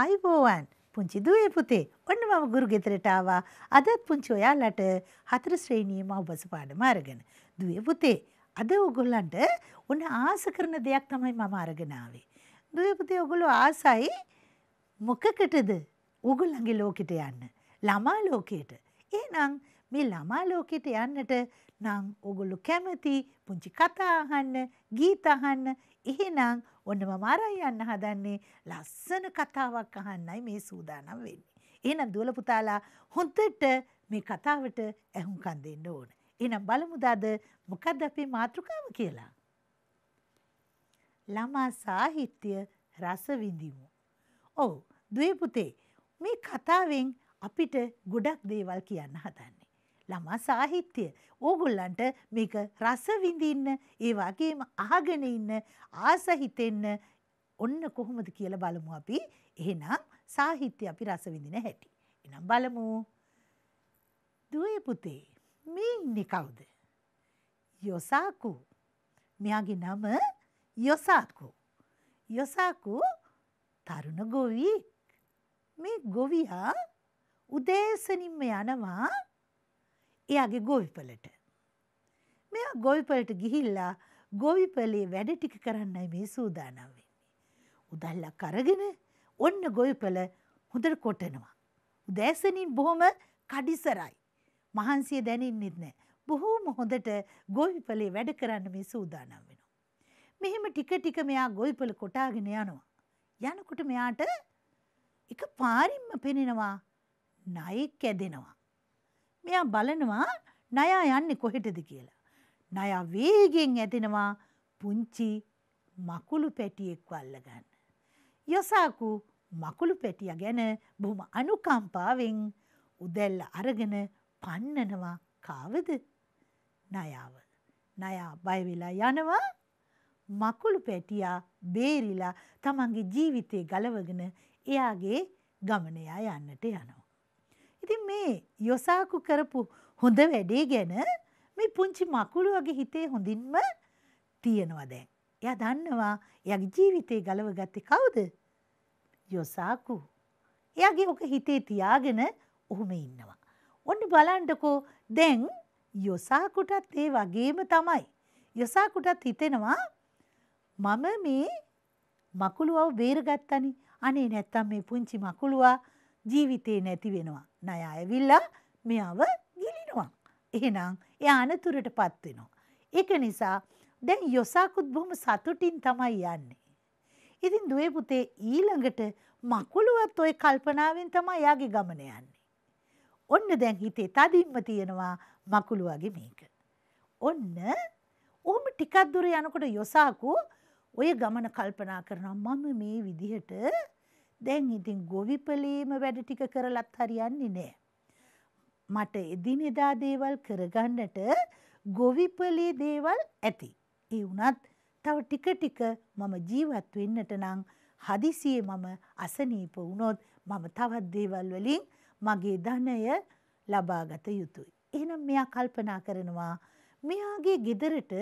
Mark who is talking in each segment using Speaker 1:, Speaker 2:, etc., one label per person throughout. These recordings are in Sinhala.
Speaker 1: ආයිබෝවන් පුංචි දුවේ පුතේ ඔන්න මම ගුරු ගෙදරට ආවා අදත් පුංචි ඔයාලට හතර ශ්‍රේණියම ඔබස පාඩම අරගෙන දුවේ පුතේ අද ඔගොල්ලන්ට ඔන්න ආස කරන දෙයක් තමයි මම අරගෙන ආවේ දුවේ පුතේ ඔගොල්ලෝ ආසයි මොකකටද ඔගොල්ලන්ගේ ලෝකෙට යන්න ළමා ලෝකයට එහෙනම් මේ ළමා ලෝකෙට යන්නට නම් ඔගොල්ලෝ කැමති පුංචි කතා අහන්න, ගීත අහන්න. එහෙනම් ඔන්න මම ආරයි යන්න හදන්නේ ලස්සන කතාවක් අහන්නයි මේ සූදානම් වෙන්නේ. එහෙනම් දුවල පුතාලා හොඳට මේ කතාවට ඇහුම්කන් දෙන්න ඕන. එහෙනම් බලමු දාද මොකද්ද අපේ මාතෘකාව කියලා. ළමා සාහිත්‍ය රස විඳිමු. ඔව්, දුවේ පුතේ මේ කතාවෙන් අපිට ගොඩක් දේවල් කියන්න හදන්න. ළමා සාහිත්‍යය. ඕගොල්ලන්ට මේක රසවිඳින්න ඒවාගේම අහගෙන ඉන්න ආසහිතෙන්න ඔන්න කොහොමද කියල බලමු අපි එහෙනම් සාහිත්‍ය අපි රසවිඳින හැටි. එනම් බලමු දුවේ පුතේ මේ ඉන්න කවුද. යොසාකු මෙයාගේ නම යොසාකු. යොසාකු තරුණ ගොවියෙක්. මේ ගොවියා උදේසනින්ම යනවා එයාගේ ගොවිපලට. මෙයා ගොවිපලට ගිහිල්ලා ගොවිපලේ වැඩ ටික කරන්නයි මේ සූදානම් වෙන්නේ. උදල්ලක් අරගෙන ඔන්න ගොවිපල හොඳට කොටනවා. උදෑසනින් බොහොම කඩිසරයි. මහන්සිය දැනින්නෙත් නෑ. බොහෝම හොඳට ගොවිපලේ වැඩ කරන්න මේ සූදානම් වෙනවා. මෙහෙම ටික ටික මෙයා ගොවිපල කොටාගෙන යනවා. යනකොට මෙයාට එක පාරිම්ම පෙනෙනවා නයෙක් ඇදෙනවා. මෙයා බලනවා නයා යන්නේ කොහෙටද කියලා. නයා වේගෙන් ඇදෙනවා පුංචි මකුළු පැටියෙක්ව අල්ලගන්න. යොසාකු මකුළු පැටිය ගැන බොහොම අනුකම්පාවෙන් උදැල්ල අරගෙන පන්නනවා කාවද? නයාව. නයා බය වෙලා යනවා. මකුළු පැටියා බේරිලා තමන්ගේ ජීවිතේ ගලවගෙන එයාගේ ගමන යන්නට යනවා. ඉතින් මේ යොසාකු කරපු හොඳ වැඩේ ගැන මේ පුංචි මකුළු වගේ හිතේ හොඳින්ම තියෙනවා දැන්. එයා දන්නවා එයාගේ ජීවිතේ ගලව ගත්තේ කවුද? යොසාකු. එයාගේ ඔක හිතේ තියාගෙන ඔහුම ඉන්නවා. ඔන්න බලන්නකෝ දැන් යොසාකුටත් ඒ වගේම තමයි. යොසාකුටත් හිතෙනවා මම මේ මකුළුවව බේරගත්තනි. අනේ නැත්තම් මේ පුංචි මකුළුවා ජීවිතේ නැති වෙනවා. ණය ඇවිල්ලා මෙයව ගිලිනවා. එහෙනම් එයා අනතුරට පත් වෙනවා. ඒක නිසා දැන් යොසාකුත් බොහොම සතුටින් තමයි යන්නේ. ඉතින් දුවේ පුතේ ඊළඟට මකුළුවත් ওই කල්පනාවෙන් තමයි යාගේ ගමන යන්නේ. ඔන්න දැන් හිතේ තදින්ම තියෙනවා මකුළු වගේ මේක. ඔන්න ඔහම ටිකක් දුර යනකොට යොසාකු ඔය ගමන කල්පනා කරනවා මම මේ විදිහට දැන් ඉතින් ගොවිපලේම වැඩ ටික කරලත් හරියන්නේ නෑ. මට එදිනෙදා දේවල් කරගන්නට ගොවිපලේ දේවල් ඇති. ඒ වුණත් තව ටික ටික මම ජීවත් වෙන්නට නම් හදිසියේ මම අසනීප වුණොත් මම තවත් දේවල් වලින් මගේ ධනය ලබාගත යුතුයි. එහෙනම් මෙයා කල්පනා කරනවා මෙයාගේ ගෙදරට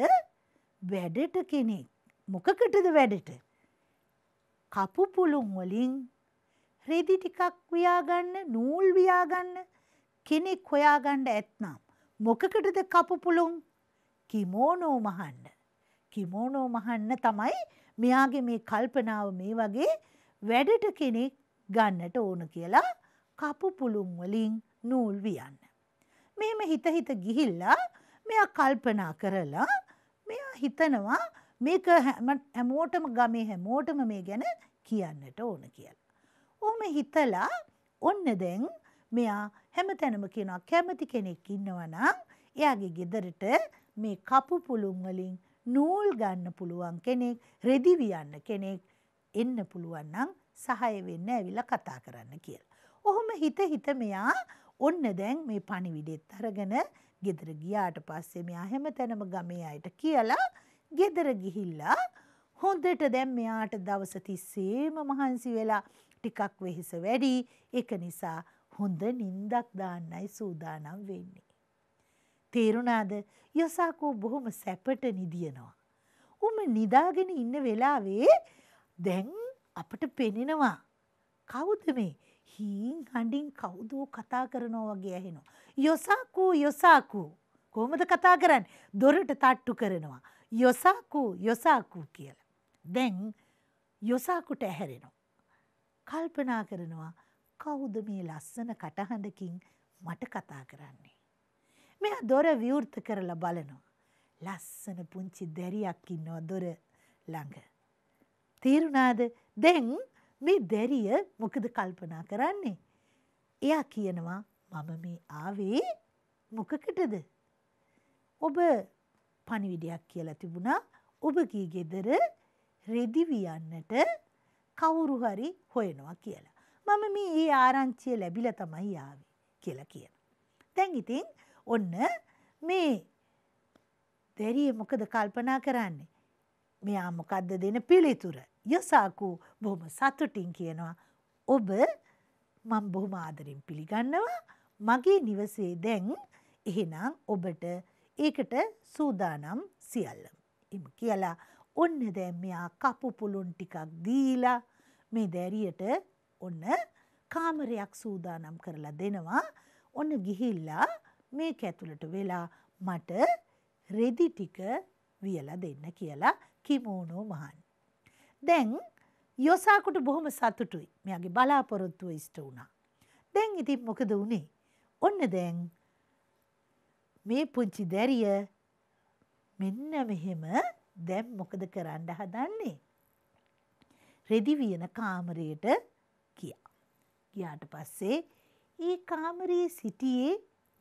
Speaker 1: වැඩට කෙනෙක් මොකකටද වැඩට කපු පුළුන් වලින් රෙදි ටිකක් ව්‍යාගන්න නූල් ව්‍යාගන්න කෙනෙක් හොයාගන්න ඇත්නම් මොකකටද කපු පුළුන් කිමෝනෝ මහන්න කිමෝනෝ මහන්න තමයි මෙයාගේ මේ කල්පනාව මේ වගේ වැඩට කෙනෙක් ගන්නට ඕන කියලා කපු පුළුන් වලින් නූල් වියන්න. මෙහෙම හිත හිත ගිහිල්ලා මෙයා කල්පනා කරලා මෙයා හිතනවා මේක හැමෝටම ගමේ හැමෝටම මේ ගැන කියන්නට ඕන කියලා. ඕම හිතලා ඔන්න දැන් මෙයා හැම තැනම කියනවා කැමති කෙනෙක් ඉන්නවනම් එයාගේ ගෙදරට මේ කපු පුළුන් වලින් නූල් ගන්න පුළුවන් කෙනෙක් රෙදි වියන්න කෙනෙක් එන්න පුළුවන් නම් සහාය වෙන්න ඇවිල්ලා කතා කරන්න කියලා. ඔහොම හිත හිත මෙයා ඔන්න දැන් මේ පණිවිඩෙත් අරගෙන ගෙදර ගියාට පස්සේ මෙයා හැම තැනම ගමේ අයට කියලා ගෙදර ගිහිල්ලා හොඳට දැන් මෙයාට දවස තිස්සේම මහන්සි වෙලා ටිකක් වෙහෙස වැඩි ඒක නිසා හොඳ නිින්දක් දාන්නයි සූදානම් වෙන්නේ. තේරුණාද යොසාකෝ බොහොම සැපට නිදියනවා. උම නිදාගෙන ඉන්න වෙලාවේ දැන් අපට පෙනෙනවා. කවුද මේ හීන් හඬින් කවුදෝ කතා කරනවා වගේ ඇහෙනවා. යොසාකෝ යොසාකෝ කොහොමද කතා කරන්න දොරට තට්ටු කරනවා. යොසාකු යොසාකු කියල. දැන් යොසාකුට ඇහැරෙනවා. කල්පනා කරනවා කවුද මේ ලස්සන කටහඬකින් මට කතා කරන්නේ. මෙයා දොර විවෘත කරලා බලනවා. ලස්සන පුංචි දැරියක් ඉන්නවා දොර ළඟ. තේරුණාද දැන් මේ දැරිය මොකද කල්පනා කරන්නේ. එයා කියනවා මම මේ ආවේ මොකකටද. ඔබ පණිවිඩයක් කියලා තිබුණා ඔබගේ ගෙදර රෙදිවියන්නට කවුරු හරි හොයනවා කියලා. මම මේ ඒ ආරංචිය ලැබිල තමයි යාවේ කියලා කියන. දැන් ඉතින් ඔන්න මේ දැරිය මොකද කල්පනා කරන්නේ. මෙයා මොකක්ද දෙන පිළිතුර. යොසාකු බොහොම සතුටින් කියනවා ඔබ මං බොහොම ආදරින් පිළිගන්නවා මගේ නිවසේ දැන් එහෙනම් ඔබට ඒකට සූදානම් සියල්ලම. එම කියලා ඔන්න දැන් මෙයා කපු පුළුන් ටිකක් දීලා මේ දැරියට ඔන්න කාමරයක් සූදානම් කරලා දෙනවා. ඔන්න ගිහිල්ලා මේක ඇතුළට වෙලා මට රෙදි ටික වියලා දෙන්න කියලා කිමෝනෝ මහන්. දැන් යොසාකුට බොහොම සතුටුයි. මෙයාගේ බලාපොරොත්තුව ඉෂ්ට වුණා. දැන් ඉතින් මොකද වුනේ? ඔන්න දැන් මේ පුංචි දැරිය මෙන්න මෙහෙම දැන් මොකද කරන්න හදන්නේ. රෙදිවියන කාමරයට කියා. ගියාට පස්සේ ඒ කාමරයේ සිටියේ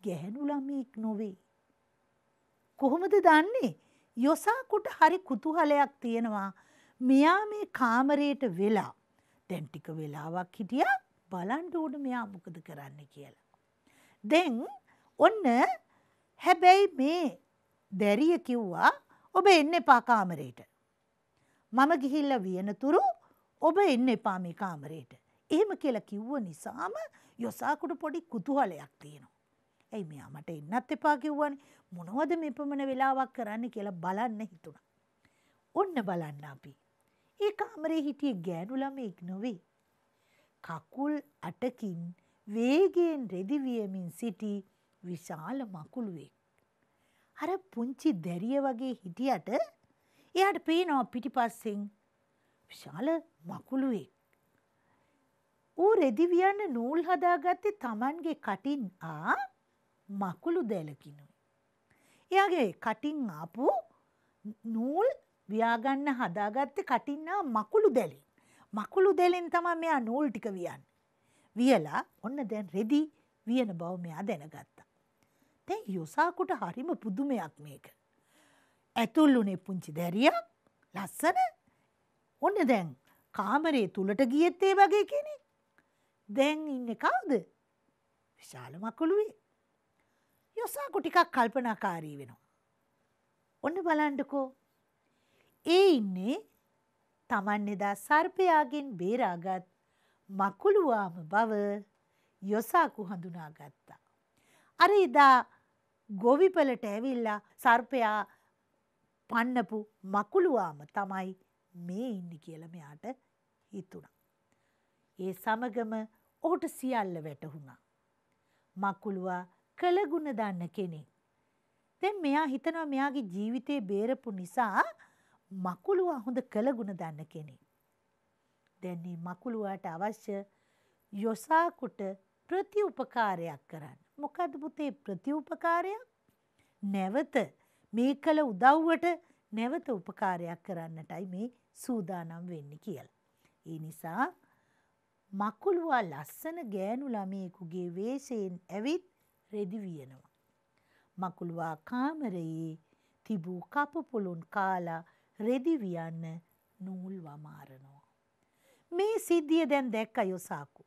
Speaker 1: ගැහැණු ළමයෙක් නොවේ. කොහොමද දන්නේ? යොසාකුට හරි කුතුහලයක් තියෙනවා. මෙයා මේ කාමරයට වෙලා දැන් ටික වෙලාවක් හිටියා බලන්න ඕන මෙයා මොකද කරන්න කියලා. දැන් ඔන්න හැබැයි මේ දැරිය කිව්වා ඔබ එන්න එපා කාමරයට. මම ගිහිල්ල වියනතුරු ඔබ එන්න එපා මේ කාමරයට. එහෙම කියලා කිව්ව නිසාම යොසාකුට පොඩි කුතුහලයක් තියෙනවා. ඇයි මෙයා මට එන්නත් එපා කිව්වනේ මොනවද මෙපමණ වෙලාවක් කරන්න කියලා බලන්න හිතුණා. ඔන්න බලන්න අපි. ඒ කාමරේ හිටිය ගෑනු ළමෙක් නොවේ. කකුල් අටකින් වේගයෙන් රෙදිවියමින් සිටි විශාල මකුළුවෙක්. අර පුංචි දැරිය වගේ හිටියට එයාට පේනවා පිටිපස්සෙන් විශාල මකුළුවෙක්. ඌ රෙදිවියන්න නූල් හදාගත්තේ තමන්ගේ කටින් ආ මකුළු දැලකිනුයි. එයාගේ කටින් ආපු නූල් ව්‍යාගන්න හදාගත්තේ කටින්නා මකුළු දැලින්. මකුළු දැලෙන් තමා මෙයා නූල් ටික වියන්. වියලා ඔන්න දැන් රෙදි වියන බව මෙයා දැනගත්තා. දැන් යොසාකුට හරිම පුදුමයක් මේක. ඇතුල්ලුනේ පුංචි දැරියක් ලස්සන ඔන්න දැන් කාමරේ තුළට ගියත් ඒ වගේ කෙනෙක්. දැන් ඉන්න කවුද? විශාල මකුළුවේ. යොසාකු ටිකක් කල්පනාකාරී වෙනවා. ඔන්න බලන්නකෝ. ඒ ඉන්නේ Taman එදා සර්පයාගෙන් බේරාගත් මකුළුවාම බව යොසාකු හඳුනාගත්තා. අර එදා ගොවිපලට ඇවිල්ලා සර්පයා පන්නපු මකුළුවාම තමයි මේ ඉන්න කියල මෙයාට හිතුණා. ඒ සමගම ඔහුට සියල්ල වැටහුණා. මකුළුවා කළගුණ දන්න කෙනෙක්. දැන් මෙයා හිතනවා මෙයාගේ ජීවිතේ බේරපු නිසා මකුළුවා හොඳ කළගුණ දන්න කෙනෙක්. දැන් මේ මකුළුවාට අවශ්‍ය යොසාකුට ප්‍රතිඋපකාරයක් කරන්න. මොකද පුතේ ප්‍රතිඋපකාරයක් නැවත මේ කළ උදව්වට නැවත උපකාරයක් කරන්නටයි මේ සූදානම් වෙන්න කියලා. ඒ නිසා මකුළුවා ලස්සන ගෑනු ළමයෙකුගේ වේශයෙන් ඇවිත් රෙදි වියනවා. මකුළුවා කාමරයේ තිබූ කපපුලුන් කාලා රෙදි වියන්න නූල් වමාරනවා. මේ සිද්ධිය දැන් දැක්ක යොසාකු.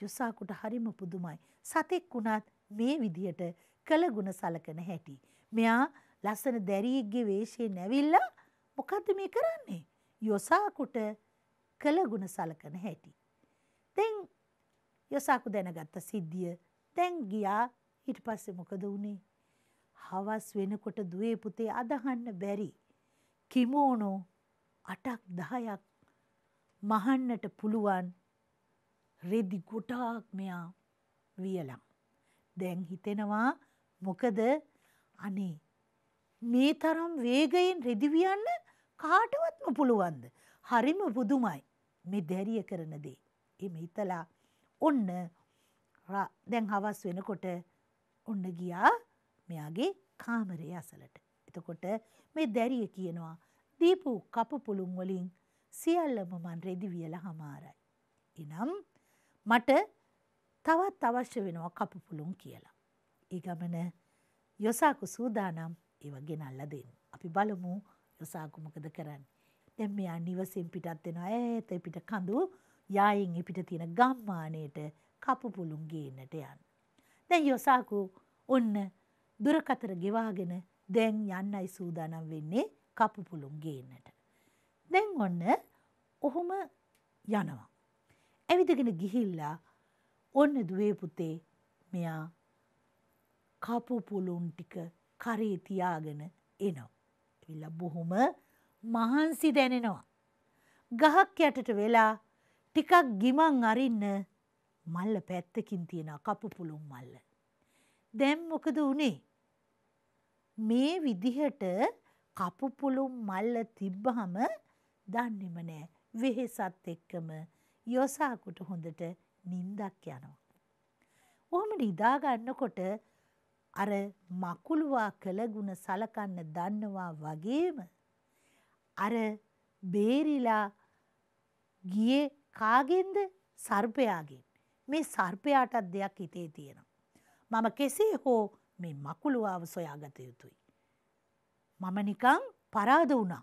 Speaker 1: යුසාකුට හරිම පුදුමයි. සතෙක් වුණත් මේ විදියට කළගුණ සලකන හැටි. මෙයා ලස්සන දැරියෙක්ගේ වේශයෙන් ඇවිල්ලා මොකද්ද මේ කරන්නේ? යොසාකුට කළගුණ සලකන හැටි. දැන් යොසාකු දැනගත්ත සිද්ධිය දැන් ගියා ඊට පස්සේ මොකද වුනේ? හවස් වෙනකොට දුවේ පුතේ අදහන්න බැරි. කිමෝනෝ අටක් දහයක් මහන්නට පුළුවන් රෙදි ගොඩාක් මෙයා වියලම්. දැන් හිතෙනවා මොකද අනේ මේ තරම් වේගයෙන් රෙදිවියන්න කාටවත්ම පුළුවන්ද. හරිම බුදුමයි මේ දැරිය කරන දේ. එම හිතලා ඔන්න දැන් හවස් වෙනකොට ඔන්න ගියා මෙයාගේ කාමරය අසලට. එතකොට මේ දැරිය කියනවා දීපු කපපුළුම් වලින් සියල්ලම මන් රෙදිවියල හමාරයි. එනම් මට තවත් අවශ්‍ය වෙනවා කපු පුළුන් කියලා. ඒ ගමන යොසාකු සූදානම් ඒව ගෙනල්ල දෙන්න. අපි බලමු යොසාකු මොකද කරන්න. දැන් මෙයා නිවසින් පිටත් වෙනවා ඈත පිට කඳු යායින් පිට තියෙන ගම්මානයට කපු පුළුන් ගේන්නට යන්න. දැන් යොසාකු ඔන්න දුරකතර ගෙවාගෙන දැන් යන්නයි සූදානම් වෙන්නේ කපු පුළුන් ගේන්නට. දැන් ඔන්න ඔහොම යනවා. ඇවිදගෙන ගිහිල්ලා ඔන්න දුවේ පුතේ මෙයා කපු පුළුන් ටික කරේ තියාගෙන එනවා. කියලා බොහොම මහන්සි දැනෙනවා. ගහක් යටට වෙලා ටිකක් ගිමන් අරින්න මල්ල පැත්තකින් තියෙන කපු පුළුම් මල්ල. දැම් මොකද වනේ. මේ විදිහට කපුපුළුම් මල්ල තිබ්බහම දන්නෙම නෑ වෙහෙසත් එක්කම යොසාකුට හොඳට නින්දක් යනවා. ඔහොම නිදාගන්නකොට අර මකුළුවා කළගුණ සලකන්න දන්නවා වගේම අර බේරිලා ගියේ කාගෙන්ද සර්පයාගෙන් මේ සර්පයාටත් දෙයක් හිතේ තියෙනවා. මම කෙසේ හෝ මේ මකුළුවාව සොයාගත යුතුයි. මම නිකං පරාද වුණා.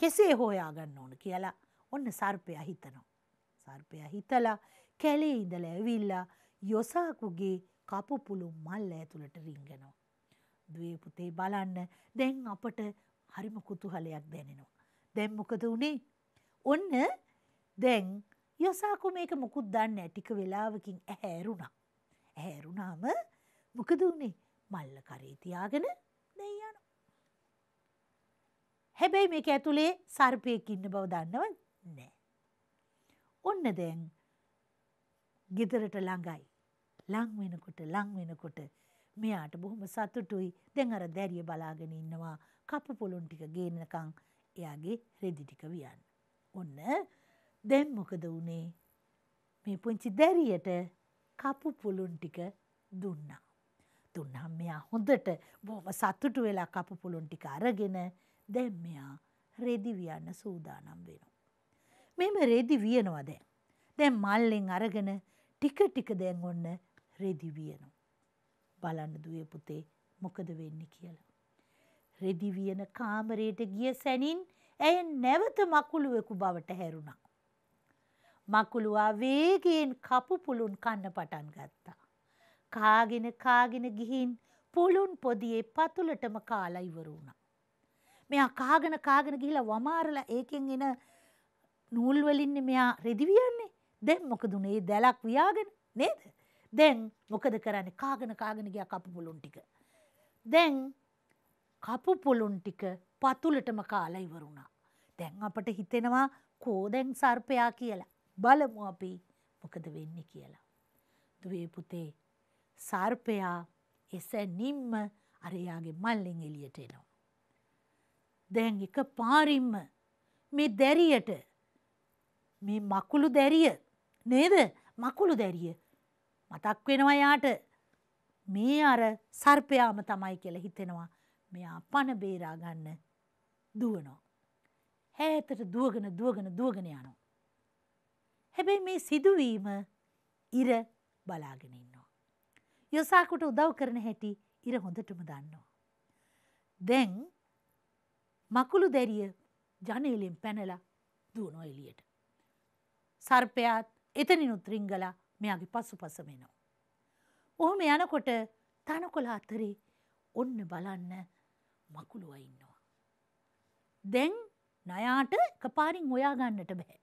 Speaker 1: කෙසේ හෝයාගන්න ඕන කියලා ඔන්න සර්පය හිතනවා. සර්පයා හිතලා කැලේ ඉඳලා ඇවිල්ලා යොසාකුගේ කපුපුළු මල් ඇතුළට රිංගනවා. දුවේ පුතේ බලන්න දැන් අපට හරිම කුතුහලයක් දැනෙනවා. දැන් මොකද උනේ? ඔන්න දැන් යොසාකු මේක මොකුත් දන්නේ ටික වෙලාවකින් ඇහැරුණා. ඇහැරුණාම මොකද උනේ? මල්ල කරේ තියාගෙන දැන් යනවා. හැබැයි මේක ඇතුලේ සර්පයෙක් ඉන්න බව දන්නව නෑ. ඔන්න දැන් ගෙදරට ළඟයි. ලං වෙනකොට ලං වෙනකොට මෙයාට බොහොම සතුටුයි. දැන් අර දැරිය බලාගෙන ඉන්නවා. කපු පොලොන් ටික ගේනකම් එයාගේ රෙදි ටික වියන්න. ඔන්න දැන් මොකද වුනේ? මේ පුංචි දැරියට කපු පුළුන් ටික දුන්නා. දුන්නම් මෙයා හොඳට බොහොම සතුටු වෙලා කපු පුළුන් ටික අරගෙන දැන් මෙයා රෙදි වියන්න සූදානම් වෙනවා. මෙම රෙදි වියනවා දැන්. දැන් මල්ලෙන් අරගෙන ටික ටික දැන් ඔන්න රෙදි වියනවා. බලන්න දුවේ පුතේ මොකද වෙන්නේ කියලා. රෙදි වියන කාමරයට ගිය සැනින් ඇය නැවත මකුළුවෙකු බවට හැරුණා. මකුළුවා වේගයෙන් කපු පුළුන් කන්න පටන් ගත්තා. කාගෙන කාගෙන ගිහින් පුළුන් පොදියේ පතුලටම කාලා ඉවර වුණා. මෙයා කාගෙන කාගෙන ගිහිලා වමාරලා ඒකෙන් එන නූල් වලින්නේ මෙයා රෙදි වියන්නේ. දැන් මොකද උනේ? මේ දැලක් වියාගෙන නේද? දැන් මොකද කරන්නේ? කාගෙන කාගෙන ගියා කපු පුළුන් ටික. දැන් කපු පුළුන් ටික පතුලටම කාලා ඉවර වුණා. දැන් අපට හිතෙනවා කෝ දැන් සර්පයා කියලා. බලමු අපි මොකද වෙන්නේ කියලා. දුවේ පුතේ සර්පයා එසැනින්ම අර එයාගේ මල්ලෙන් එළියට එනවා. දැන් එක පාරින්ම මේ දැරියට මේ මකුළු දැරිය නේද මකුළු දැරිය මතක් වෙනවා යාට මේ අර සර්පයාම තමයි කියලා හිතෙනවා මෙයා පණ බේරා ගන්න දුවනවා. හැතට දුවගෙන දුවගෙන දුවගෙන යනවා. හැබැයි මේ සිදුවීම ඉර බලාගෙන ඉන්නවා. යොසාකුට උදව් කරන හැටි ඉර හොඳටම දන්නවා. දැන් මකුළු දැරිය ජනේලෙන් පැනලා දුවනවා එළියට. සර්පයාත් එතනිනුත් රිංගලා මෙයාගේ පසු පස වෙනවා. ඔහොම යනකොට තනකොළ අතරේ ඔන්න බලන්න මකුළුව ඉන්නවා. දැන් නයාට කපාරින් ඔයා ගන්නට බැහැ.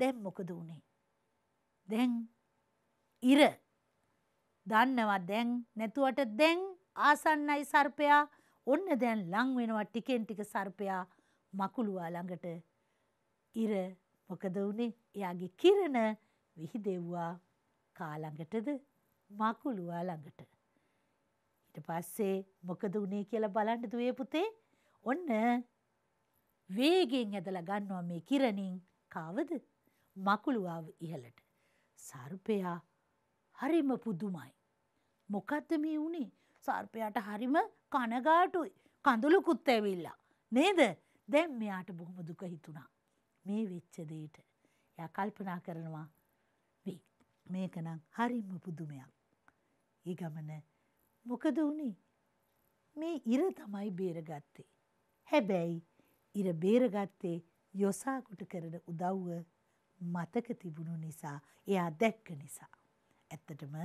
Speaker 1: දැන් මොකද වුනේ. දැන් ඉර දන්නවා දැන් නැතුවට දැන් ආසන්නයි සර්පයා ඔන්න දැන් ලං වෙනවා ටිකෙන් ටික සර්පයා මකුළුවා ළඟට ඉර මොකද වුනේ එයාගේ කිරණ විහිදෙව්වා කාළඟටද මකුළුවා ළඟට. ඊට පස්සේ මොකද වුනේ කියලා බලන්න දුවේ පුතේ. ඔන්න වේගෙන් ඇදලා ගන්නවා මේ කිරණින් කාවද? මකුළුවාව ඉහළට. සර්පයා හරිම පුදුමයි. මොකද්ද මේ වුනේ? සර්පයාට හරිම කනගාටුයි. කඳුළුකුත් ඇවිල්ලා. නේද? දැන් මෙයාට බොහොම දුක හිතුණා. මේ වෙච්ච දෙයට. එයා කල්පනා කරනවා මේක නම් හරිම පුදුමයක්. ඒ ගමන මොකද වුනේ? මේ ඉර තමයි බේරගත්තේ. හැබැයි ඉර බේරගත්තේ යොසාකුට කරන උදව්ව මතක තිබුණු නිසා, එයා දැක්ක නිසා. ඇත්තටම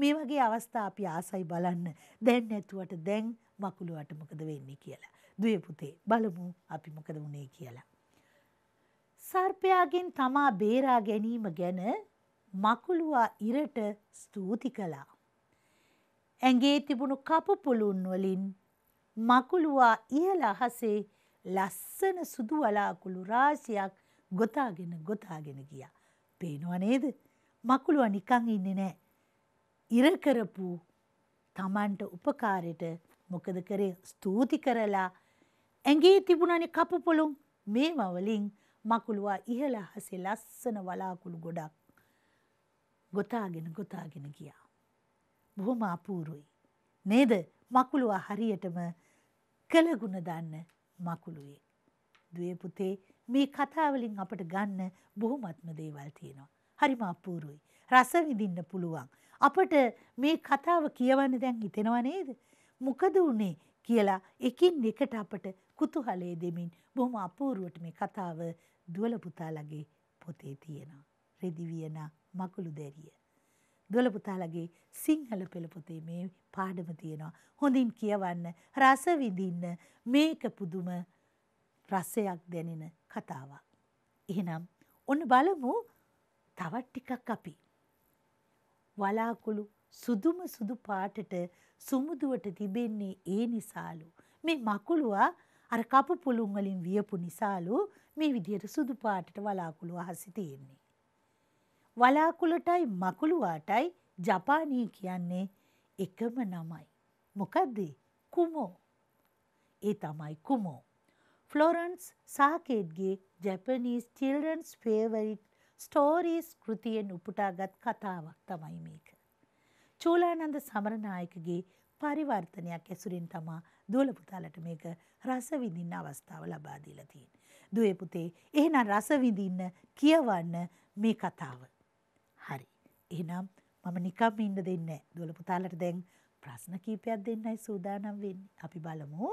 Speaker 1: මේ වගේ අවස්ථා අපි ආසයි බලන්න. දැන් නැතුවට දැන් මකුලුවට මොකද වෙන්නේ කියලා. දුවේ පුතේ බලමු අපි මොකද වුනේ කියලා. සර්පයාගෙන් තමා බේරා ගැනීම ගැන මකුළුවා ඉරට ස්තුති කළා. ඇගේ තිබුණු කපපුලුන් වලින් මකුළුවා ඉහළ අහසේ ලස්සන සුදු වලාකුළු රාශියක් ගොතාගෙන ගොතාගෙන ගියා. පේනවා නේද? මකුළුවා නිකං ඉන්නේ නෑ. ඉර කරපු තමන්ට උපකාරයට මොකද කරේ ස්තුති කරලා ඇගේ තිබුණනි කපුපොළුම් මේමවලින් මකුළුවා ඉහළ අහසේ ලස්සන වලාකුළු ගොඩක් ගොතාගෙන ගොතාගෙන ගියා. බොහොම අපූරුයි. නේද? මකුළුවා හරියටම කළගුණ දන්න මකුළුවෙක්. දුවේ පුතේ මේ කතාවලින් අපට ගන්න බොහොමත්ම දේවල් තියෙනවා. හරිම අපූරුයි. රස විඳින්න පුළුවන්. අපට මේ කතාව කියවන්න දැන් හිතෙනවා නේද? මොකද උනේ කියලා එකින් එකට අපට කුතුහලයේ දෙමින් බොහොම අපූරුවට මේ කතාව දුවල පුතාලගේ පොතේ තියෙනවා. රෙදිවියන මකුළු දැරිය. දුවල පුතාලගේ සිංහල පෙළ පොතේ මේ පාඩම තියෙනවා. හොඳින් කියවන්න, රස විඳින්න මේක පුදුම රසයක් දැනෙන කතාවක්. එහෙනම් ඔන්න බලමු තවත් ටිකක් අපි. වලාකුළු සුදුම සුදු පාටට සුමුදුවට තිබෙන්නේ ඒ නිසාලු. මේ මකුළුවා අර කපු පුළුන් වලින් වියපු නිසාලු මේ විදියට සුදු පාටට වලාකුළු අහසේ තියෙන්නේ. වලාකුළටයි මකුළුවාටයි ජපානී කියන්නේ එකම නමයි. මොකද්ද? කුමෝ. ඒ තමයි කුමෝ. ෆ්ලොරන්ස් සාකේට්ගේ ජැපනීස් චිල්ඩන්ස් ෆේවරිට් ස්ටෝරීස් කෘතියෙන් උපුටාගත් කතාවක් තමයි මේක. චූලානන්ද සමරනායකගේ පරිවර්තනයක් ඇසුරින් තමා දොලපුතාලට මේක රස විඳින්න අවස්ථාව ලබා දීලා තියෙන්නේ. දුවේ පුතේ. එහෙනම් රස විඳින්න කියවන්න මේ කතාව. හරි. එහෙනම් මම නිකම් ඉන්න දෙන්නේ නැහැ. දුවල පුතාලට දැන් ප්‍රශ්න කීපයක් දෙන්නයි සූදානම් වෙන්නේ. අපි බලමු.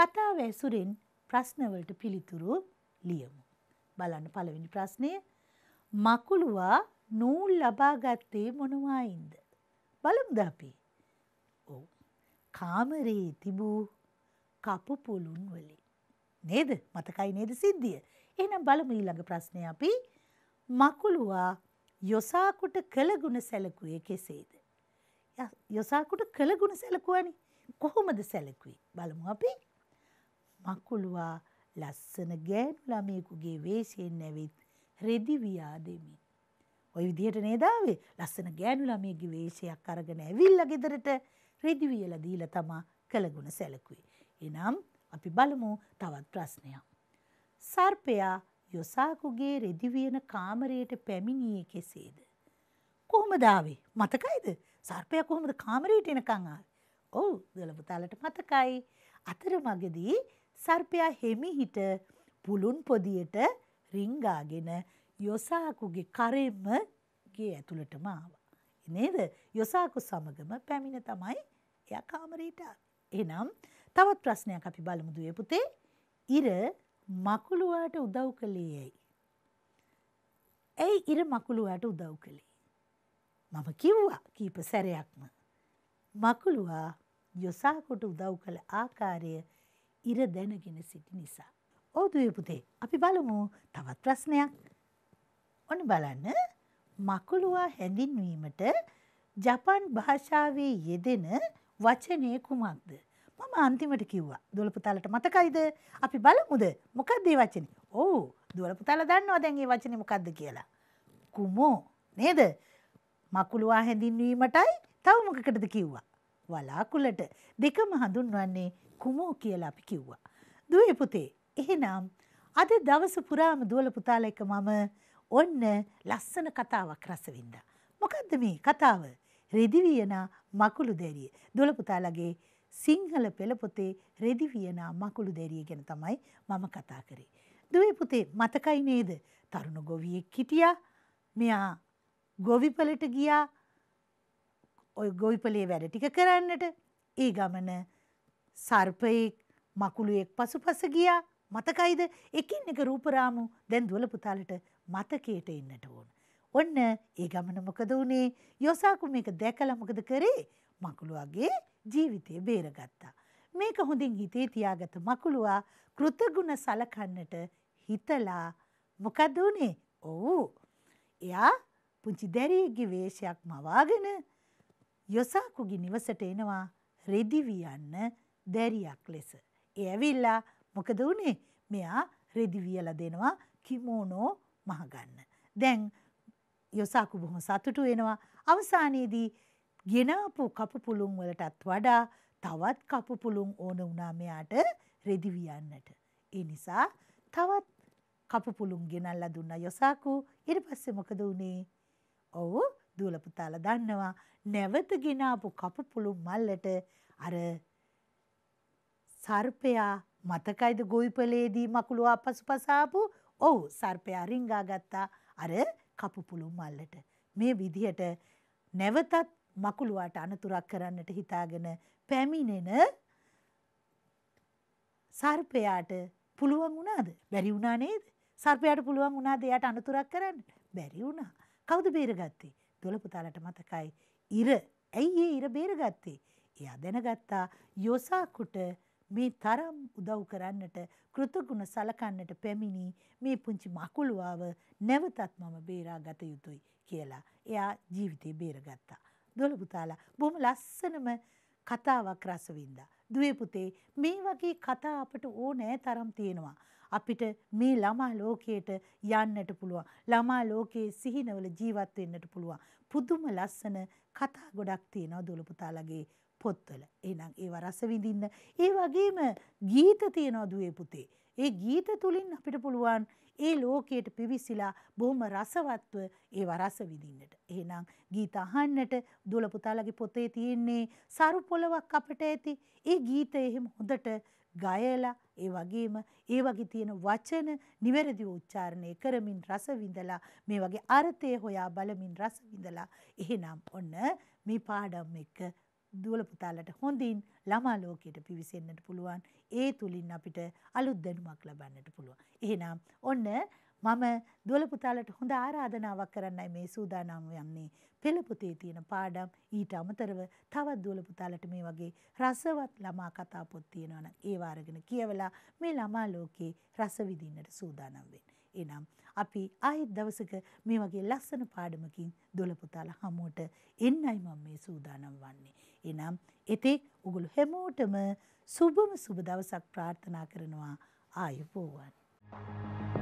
Speaker 1: කතාව ඇසුරෙන් ප්‍රශ්නවලට පිළිතුරු ලියමු. බලන්න පළවෙනි ප්‍රශ්නය මකුළුවා නූල් ලබා ගත්තේ මොනවායින්ද? බලමුද අපි? ඔව්. කාමරයේ තිබූ කපු පුළුන් වලින් නේද? මතකයි නේද සිද්ධිය? එහෙනම් බලමු ඊළඟ ප්‍රශ්නේ අපි මකුලුවා යොසාකුට කළගුණ සැලකුවේ කෙසේද? යොසාකුට කළගුණ සැලකුවනේ. කොහොමද සැලකුවේ? බලමු අපි. මකුලුවා ලස්සන ගෑනු ළමයෙකුගේ වේශයෙන් නැවිත් රෙදි වියා දෙමින්. ওই විදිහට නේද ආවේ? ලස්සන ගෑනු ළමයෙකුගේ වේශයක් අරගෙන ඇවිල්ලා ගෙදරට රෙදි වියලා දීලා තමා කළගුණ සැලකුවේ. එනම් අපි බලමු තවත් ප්‍රශ්නයක්. සර්පයා යොසාකුගේ රෙදිවියන කාමරයට පැමිණියේ කෙසේද. කොහොමදාවේ මතකයිද සර්පය කොහොමද කාමරයට එනකං ආව. ඔව් දලපුතාලට මතකයි අතර මගදී සර්පයා හෙමිහිට පුළුන් පොදියට රිංගාගෙන යොසාකුගේ කරෙම්ම ගේ ඇතුළටම ආව. නේද යොසාකු සමගම පැමිණ තමයි එය කාමරීට එනම් තවත් ප්‍රශ්නයක් අපි බලමු දුවේ පුතේ. ඉර මකුළුවාට උදව් කළේ ඇයි? ඇයි ඉර මකුළුවාට උදව් කළේ? මම කිව්වා කීප සැරයක්ම. මකුළුවා යොසාකොට උදව් කළ ආකාරය ඉර දැනගෙන සිටි නිසා. ඕ දුවේ පුතේ අපි බලමු තවත් ප්‍රශ්නයක්. ඔන්න බලන්න මකුළුවා හැඳින්වීමට ජපන් භාෂාවේ යෙදෙන වචනය කුමක්ද? මම අන්තිමට කිව්වා දුවලපුතාලට මතකයිද අපි බලමුද මොකක්දේ වචනේ ඔවු දුවලපුතාල දන්නවා දැන්ගේ වචන මොකක්ද කියලා. කුමෝ නේද මකුළුවා හැඳින්වීමටයි තව මොකකටද කිව්වා. වලාකුලට දෙකම හඳුන්වන්නේ කුමෝ කියලා අපි කිව්වා. දුවේ පුතේ එහෙනම් අද දවස පුරාම දුවල පුතාල එක මම ඔන්න ලස්සන කතාවක් රසවින්දා. මොකද්ද මේ කතාව? රෙදිවියනා මකුළු දැරිය. දුවල පුතාලගේ සිංහල පෙළපොතේ රෙදිවියනා මකුළු දැරිය ගැන තමයි මම කතා කරේ. දුවේ පුතේ මතකයි නේද තරුණ ගොවියෙක් හිටියා මෙයා ගොවිපලට ගියා ඔය ගොවිපලේ වැඩ ටික කරන්නට ඒ ගමන සර්පයෙක් මකුළුවෙක් පසුපස ගියා මතකයිද එකින් එක රූපරාමු දැන් දුවල පුතාලට මතකයට එන්නට ඕන. ඔන්න ඒ ගමන මොකද වුණේ යොසාකු මේක දැකලා මොකද කරේ මකුළුවගේ ජීවිතය බේරගත්තා. මේක හොඳින් හිතේ තියාගත මකුළුවා කෘතගුණ සලකන්නට හිතලා මොකද වුණේ? ඔව්. එයා පුංචි දැරියගේ වේශයක් මවාගෙන යොසාකුගේ නිවසට එනවා රෙදි වියන්න දැරියක් ලෙස. ඒ ඇවිල්ලා මොකද වුණේ? මෙයා රෙදි වියලා දෙනවා කිමෝනෝ මහගන්න. දැන් යොසාකු බොහොම සතුටු වෙනවා. අවසානයේදී ගෙනාපු කපු පුළුන් වලටත් වඩා තවත් කපු පුළුන් ඕන වුණා මෙයාට රෙදිවියන්නට. ඒ නිසා තවත් කපු පුළුන් ගෙනල්ලා දුන්න යොසාකු ඊට පස්සේ මොකද වුනේ? ඔව් දුවල පුතාලා දන්නවා නැවත ගෙනාපු කපු පුළුන් මල්ලට අර සර්පයා මතකයිද ගොවිපලේදී මකුළු ආපසුපස ආපු ඔව් සර්පයා රිංගා ගත්තා අර කපු පුළුන් මල්ලට මේ විදිහට නැවතත් මකුළුවාට අනතුරක් කරන්නට හිතාගෙන පැමිණෙන සර්පයාට පුළුවන් වුණාද? බැරි වුණා නේද? සර්පයාට පුළුවන් වුණාද එයාට අනතුරක් කරන්න? බැරි වුණා. කවුද බේරගත්තේ? දොළපුතාලට මතකයි. ඉර. ඇයි ඒ ඉර බේරගත්තේ? එයා දැනගත්තා යොසාකුට මේ තරම් උදව් කරන්නට කෘතගුණ සලකන්නට පැමිණි මේ පුංචි මකුළුවාව නැවතත් මම බේරා ගත යුතුයි කියලා. එයා ජීවිතේ බේරගත්තා. දොළ පුතාලා බොහොම ලස්සනම කතාවක් රස වින්දා. දුවේ පුතේ මේ වගේ කතා අපට ඕනෑ තරම් තියෙනවා. අපිට මේ ළමා ලෝකයට යන්නට පුළුවන්. ළමා ලෝකයේ සිහිනවල ජීවත් වෙන්නට පුළුවන්. පුදුම ලස්සන කතා ගොඩක් තියෙනවා දොළ පුතාලගේ පොත්වල. එහෙනම් ඒව රස විඳින්න. ඒ වගේම ගීත තියෙනවා දුවේ පුතේ. ඒ ගීත තුලින් අපිට පුළුවන් ඒ ලෝකයට පිවිසිලා බොහොම රසවත්ව ඒවා රස විඳින්නට. එහෙනම් ගීත අහන්නට දුල පුතාලගේ පොතේ තියෙන්නේ සරු පොලවක් අපට ඇති. ඒ ගීත එහෙම හොඳට ගයලා ඒ වගේම ඒ වගේ තියෙන වචන නිවැරදිව උච්චාරණය කරමින් රස විඳලා මේ වගේ අර්ථය හොයා බලමින් රස විඳලා එහෙනම් ඔන්න මේ පාඩම් එක දුවල පුතාලට හොඳින් ළමා ලෝකයට පිවිසෙන්නට පුළුවන්. ඒ තුලින් අපිට අලුත් දැනුමක් ලබන්නට පුළුවන්. එහෙනම් ඔන්න මම දුවල පුතාලට හොඳ ආරාධනාවක් කරන්නයි මේ සූදානම් යන්නේ. පෙළ පොතේ තියෙන පාඩම් ඊට අමතරව තවත් දුවල පුතාලට මේ වගේ රසවත් ළමා කතා පොත් තියෙනවා නම් ඒවා අරගෙන කියවලා මේ ළමා ලෝකේ රස විඳින්නට සූදානම් වෙන්න. එනම් අපි ආයෙත් දවසක මේ වගේ ලස්සන පාඩමකින් දුවල පුතාලා හමුවට එන්නයි මම මේ සූදානම් වන්නේ. එනම් එතෙක් ඔගොලු හැමෝටම සුබම සුබ දවසක් ප්‍රාර්ථනා කරනවා ආයුබෝවන්. Thank you.